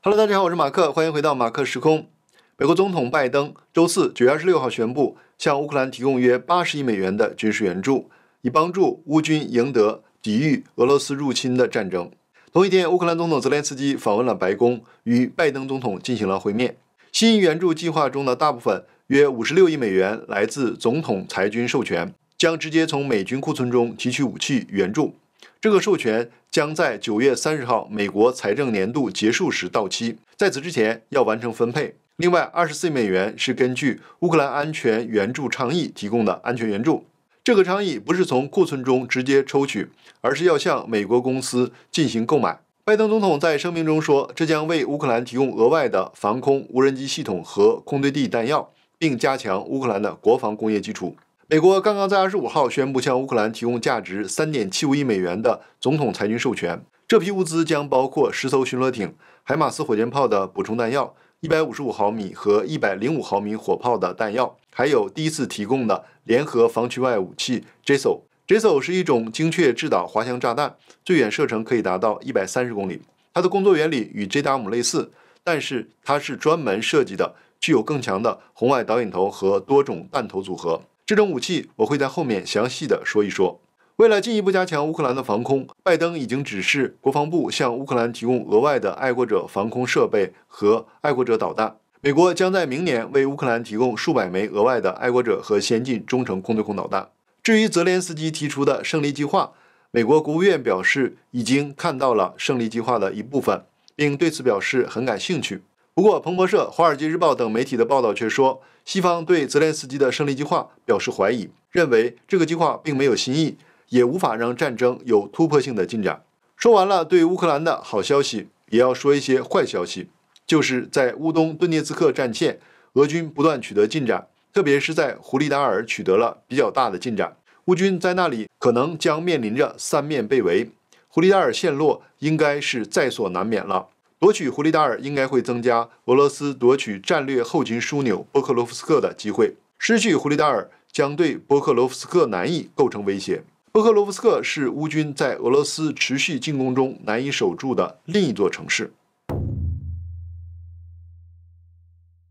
Hello，大家好，我是马克，欢迎回到马克时空。美国总统拜登周四九月二十六号宣布，向乌克兰提供约八十亿美元的军事援助，以帮助乌军赢得抵御俄罗斯入侵的战争。同一天，乌克兰总统泽连斯基访问了白宫，与拜登总统进行了会面。新援助计划中的大部分，约五十六亿美元，来自总统裁军授权，将直接从美军库存中提取武器援助。这个授权将在九月三十号，美国财政年度结束时到期。在此之前，要完成分配。另外，二十四美元是根据乌克兰安全援助倡议提供的安全援助。这个倡议不是从库存中直接抽取，而是要向美国公司进行购买。拜登总统在声明中说，这将为乌克兰提供额外的防空无人机系统和空对地弹药，并加强乌克兰的国防工业基础。美国刚刚在二十五号宣布向乌克兰提供价值三点七五亿美元的总统裁军授权。这批物资将包括十艘巡逻艇、海马斯火箭炮的补充弹药、一百五十五毫米和一百零五毫米火炮的弹药，还有第一次提供的联合防区外武器 j a s o j a s o 是一种精确制导滑翔炸弹，最远射程可以达到一百三十公里。它的工作原理与 j a s 类似，但是它是专门设计的，具有更强的红外导引头和多种弹头组合。这种武器我会在后面详细的说一说。为了进一步加强乌克兰的防空，拜登已经指示国防部向乌克兰提供额外的爱国者防空设备和爱国者导弹。美国将在明年为乌克兰提供数百枚额外的爱国者和先进中程空对空导弹。至于泽连斯基提出的胜利计划，美国国务院表示已经看到了胜利计划的一部分，并对此表示很感兴趣。不过，彭博社、华尔街日报等媒体的报道却说。西方对泽连斯基的胜利计划表示怀疑，认为这个计划并没有新意，也无法让战争有突破性的进展。说完了对乌克兰的好消息，也要说一些坏消息，就是在乌东顿涅茨克战线，俄军不断取得进展，特别是在胡利达尔取得了比较大的进展。乌军在那里可能将面临着三面被围，胡里达尔陷落应该是在所难免了。夺取胡利达尔应该会增加俄罗斯夺取战略后勤枢纽波克罗夫斯克的机会。失去胡利达尔将对波克罗夫斯克南翼构成威胁。波克罗夫斯克是乌军在俄罗斯持续进攻中难以守住的另一座城市。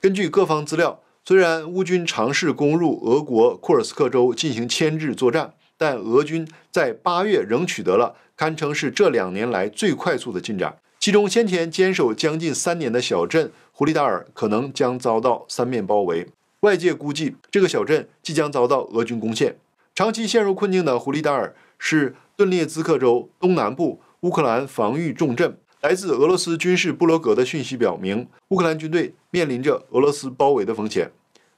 根据各方资料，虽然乌军尝试攻入俄国库尔斯克州进行牵制作战，但俄军在八月仍取得了堪称是这两年来最快速的进展。其中，先前坚守将近三年的小镇胡利达尔可能将遭到三面包围。外界估计，这个小镇即将遭到俄军攻陷。长期陷入困境的胡利达尔是顿涅茨克州东南部乌克兰防御重镇。来自俄罗斯军事布罗格的讯息表明，乌克兰军队面临着俄罗斯包围的风险。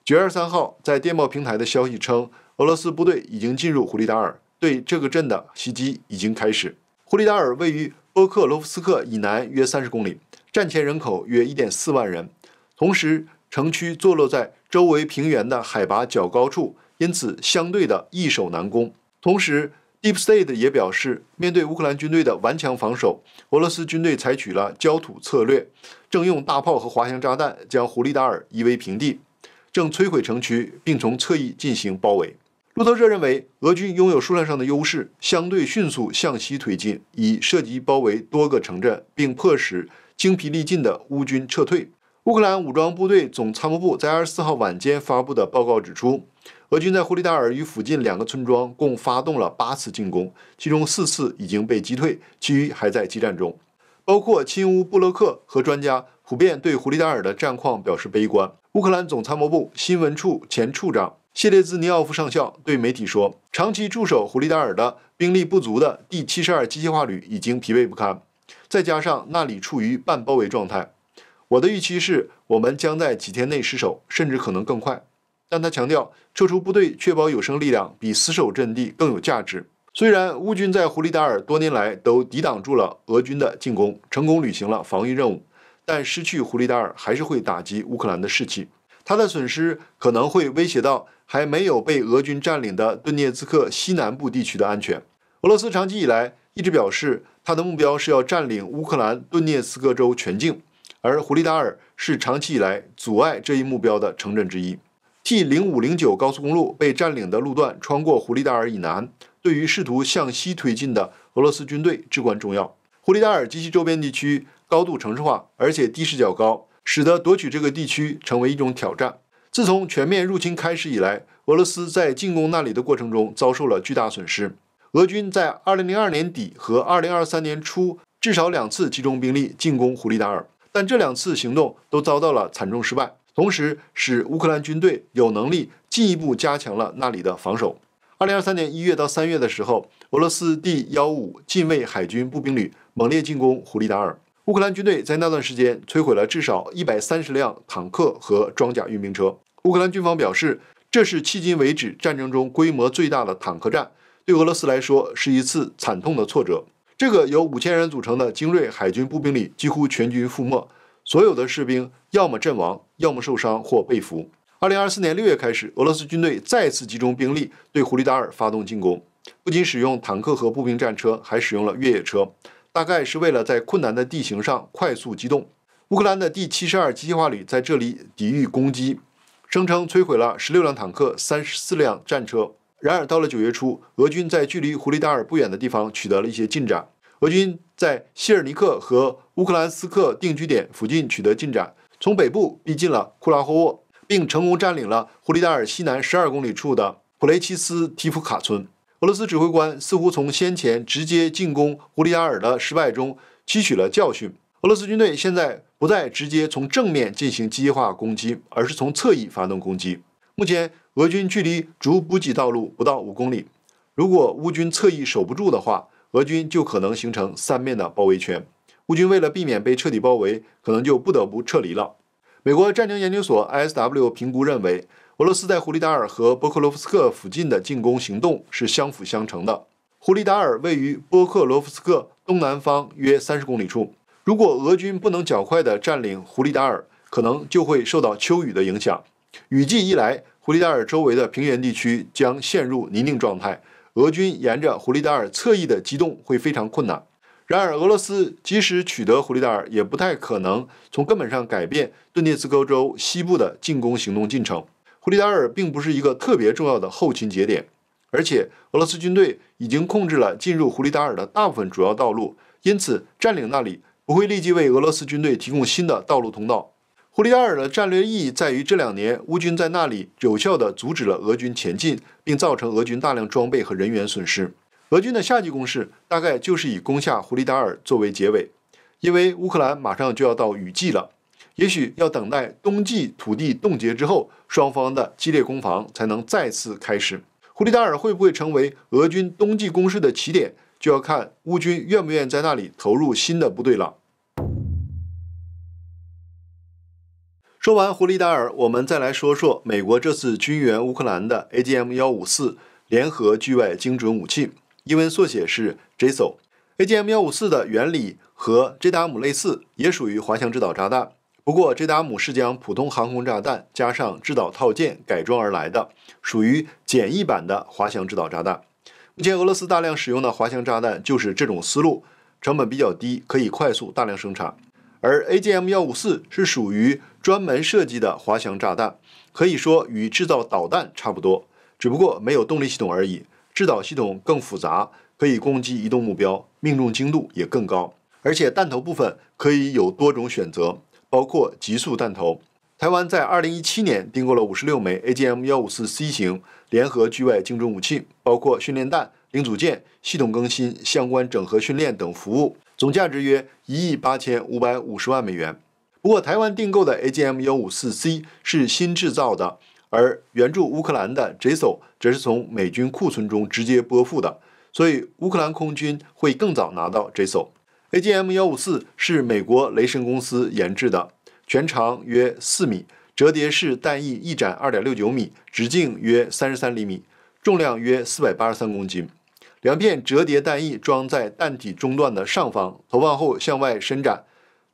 九二三号在电报平台的消息称，俄罗斯部队已经进入胡利达尔，对这个镇的袭击已经开始。胡利达尔位于。波克罗夫斯克以南约三十公里，战前人口约一点四万人。同时，城区坐落在周围平原的海拔较高处，因此相对的易守难攻。同时，DeepState 也表示，面对乌克兰军队的顽强防守，俄罗斯军队采取了焦土策略，正用大炮和滑翔炸弹将胡利达尔夷为平地，正摧毁城区，并从侧翼进行包围。路透社认为，俄军拥有数量上的优势，相对迅速向西推进，已涉及包围多个城镇，并迫使精疲力尽的乌军撤退。乌克兰武装部队总参谋部在二十四号晚间发布的报告指出，俄军在胡利达尔与附近两个村庄共发动了八次进攻，其中四次已经被击退，其余还在激战中。包括亲乌布洛克和专家普遍对胡利达尔的战况表示悲观。乌克兰总参谋部新闻处前处长。谢列兹尼奥夫上校对媒体说：“长期驻守胡利达尔的兵力不足的第72机械化旅已经疲惫不堪，再加上那里处于半包围状态，我的预期是我们将在几天内失守，甚至可能更快。”但他强调，撤出部队、确保有生力量比死守阵地更有价值。虽然乌军在胡利达尔多年来都抵挡住了俄军的进攻，成功履行了防御任务，但失去胡利达尔还是会打击乌克兰的士气。它的损失可能会威胁到还没有被俄军占领的顿涅茨克西南部地区的安全。俄罗斯长期以来一直表示，他的目标是要占领乌克兰顿涅茨克州全境，而胡利达尔是长期以来阻碍这一目标的城镇之一。T 零五零九高速公路被占领的路段穿过胡利达尔以南，对于试图向西推进的俄罗斯军队至关重要。胡利达尔及其周边地区高度城市化，而且地势较高。使得夺取这个地区成为一种挑战。自从全面入侵开始以来，俄罗斯在进攻那里的过程中遭受了巨大损失。俄军在2002年底和2023年初至少两次集中兵力进攻胡利达尔，但这两次行动都遭到了惨重失败，同时使乌克兰军队有能力进一步加强了那里的防守。2023年1月到3月的时候，俄罗斯第15近卫海军步兵旅猛烈进攻胡利达尔。乌克兰军队在那段时间摧毁了至少130辆坦克和装甲运兵车。乌克兰军方表示，这是迄今为止战争中规模最大的坦克战，对俄罗斯来说是一次惨痛的挫折。这个由5000人组成的精锐海军步兵旅几乎全军覆没，所有的士兵要么阵亡，要么受伤或被俘。2024年6月开始，俄罗斯军队再次集中兵力对胡里达尔发动进攻，不仅使用坦克和步兵战车，还使用了越野车。大概是为了在困难的地形上快速机动，乌克兰的第七十二机械化旅在这里抵御攻击，声称摧毁了十六辆坦克、三十四辆战车。然而，到了九月初，俄军在距离胡利达尔不远的地方取得了一些进展。俄军在谢尔尼克和乌克兰斯克定居点附近取得进展，从北部逼近了库拉霍沃，并成功占领了胡利达尔西南十二公里处的普雷奇斯提夫卡村。俄罗斯指挥官似乎从先前直接进攻胡里亚尔的失败中吸取了教训。俄罗斯军队现在不再直接从正面进行机械化攻击，而是从侧翼发动攻击。目前，俄军距离主补给道路不到五公里。如果乌军侧翼守不住的话，俄军就可能形成三面的包围圈。乌军为了避免被彻底包围，可能就不得不撤离了。美国战争研究所 （ISW） 评估认为，俄罗斯在胡里达尔和波克罗夫斯克附近的进攻行动是相辅相成的。胡里达尔位于波克罗夫斯克东南方约三十公里处。如果俄军不能较快地占领胡里达尔，可能就会受到秋雨的影响。雨季一来，胡里达尔周围的平原地区将陷入泥泞状态，俄军沿着胡里达尔侧翼的机动会非常困难。然而，俄罗斯即使取得胡里达尔，也不太可能从根本上改变顿涅茨克州西部的进攻行动进程。胡里达尔并不是一个特别重要的后勤节点，而且俄罗斯军队已经控制了进入胡里达尔的大部分主要道路，因此占领那里不会立即为俄罗斯军队提供新的道路通道。胡里达尔的战略意义在于，这两年乌军在那里有效地阻止了俄军前进，并造成俄军大量装备和人员损失。俄军的夏季攻势大概就是以攻下胡里达尔作为结尾，因为乌克兰马上就要到雨季了，也许要等待冬季土地冻结之后，双方的激烈攻防才能再次开始。胡里达尔会不会成为俄军冬季攻势的起点，就要看乌军愿不愿意在那里投入新的部队了。说完胡里达尔，我们再来说说美国这次军援乌克兰的 AGM 幺五四联合距外精准武器。英文缩写是 JSO，A G M 幺五四的原理和 J 达姆类似，也属于滑翔制导炸弹。不过 J 达姆是将普通航空炸弹加上制导套件改装而来的，属于简易版的滑翔制导炸弹。目前俄罗斯大量使用的滑翔炸弹就是这种思路，成本比较低，可以快速大量生产。而 A G M 幺五四是属于专门设计的滑翔炸弹，可以说与制造导弹差不多，只不过没有动力系统而已。制导系统更复杂，可以攻击移动目标，命中精度也更高，而且弹头部分可以有多种选择，包括极速弹头。台湾在二零一七年订购了五十六枚 A G M- 幺五四 C 型联合巨外精准武器，包括训练弹、零组件、系统更新、相关整合训练等服务，总价值约一亿八千五百五十万美元。不过，台湾订购的 A G M- 幺五四 C 是新制造的。而援助乌克兰的 j a s o 则是从美军库存中直接拨付的，所以乌克兰空军会更早拿到 JASSO。A G M 幺五四是美国雷神公司研制的，全长约四米，折叠式弹翼翼展二点六九米，直径约三十三厘米，重量约四百八十三公斤。两片折叠弹翼装在弹体中段的上方，投放后向外伸展。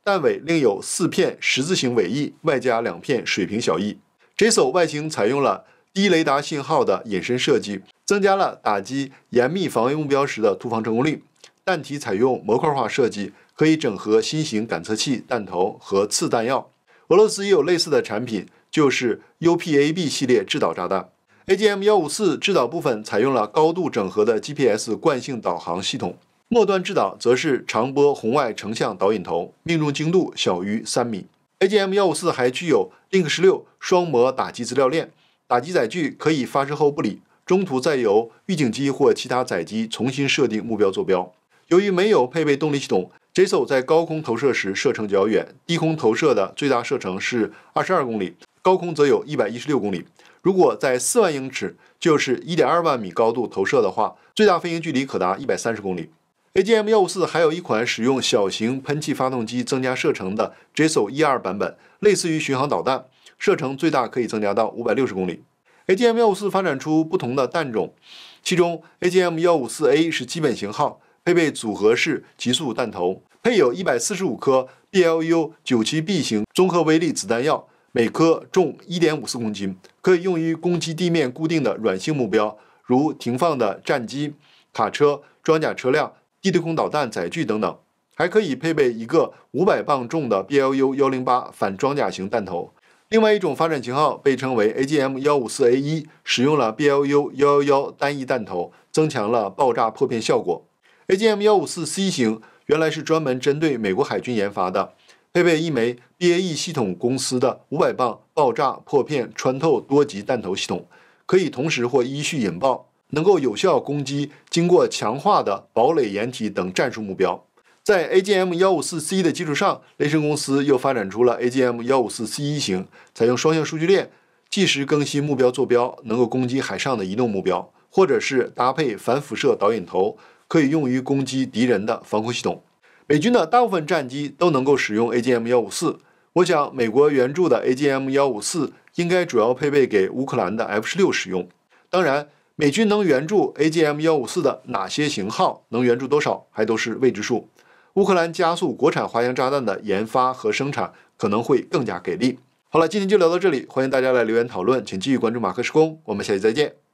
弹尾另有四片十字形尾翼，外加两片水平小翼。这艘外形采用了低雷达信号的隐身设计，增加了打击严密防御目标时的突防成功率。弹体采用模块化设计，可以整合新型感测器、弹头和次弹药。俄罗斯也有类似的产品，就是 UPAB 系列制导炸弹。AGM- 幺五四制导部分采用了高度整合的 GPS 惯性导航系统，末端制导则是长波红外成像导引头，命中精度小于三米。AGM-154 还具有 Link 十六双模打击资料链，打击载具可以发射后不理，中途再由预警机或其他载机重新设定目标坐标。由于没有配备动力系统，JASSO 在高空投射时射程较远，低空投射的最大射程是二十二公里，高空则有一百一十六公里。如果在四万英尺（就是一点二万米）高度投射的话，最大飞行距离可达一百三十公里。AGM-154 还有一款使用小型喷气发动机增加射程的 j a s o 一二版本，类似于巡航导弹，射程最大可以增加到五百六十公里。AGM-154 发展出不同的弹种，其中 AGM-154A 是基本型号，配备组合式极速弹头，配有一百四十五颗 BLU-97B 型综合威力子弹药，每颗重一点五四公斤，可以用于攻击地面固定的软性目标，如停放的战机、卡车、装甲车辆。地对空导弹载具等等，还可以配备一个五百磅重的 BLU-108 反装甲型弹头。另外一种发展型号被称为 AGM-154A 一，使用了 BLU-111 单翼弹头，增强了爆炸破片效果。AGM-154C 型原来是专门针对美国海军研发的，配备一枚 BAE 系统公司的五百磅爆炸破片穿透多级弹头系统，可以同时或依序引爆。能够有效攻击经过强化的堡垒掩体等战术目标。在 A G M 幺五四 C 的基础上，雷神公司又发展出了 A G M 幺五四 C 型，采用双向数据链，即时更新目标坐标，能够攻击海上的移动目标，或者是搭配反辐射导引头，可以用于攻击敌人的防空系统。美军的大部分战机都能够使用 A G M 幺五四。我想，美国援助的 A G M 幺五四应该主要配备给乌克兰的 F 十六使用。当然。美军能援助 A G M 幺五四的哪些型号？能援助多少？还都是未知数。乌克兰加速国产滑翔炸弹的研发和生产，可能会更加给力。好了，今天就聊到这里，欢迎大家来留言讨论，请继续关注马克时空，我们下期再见。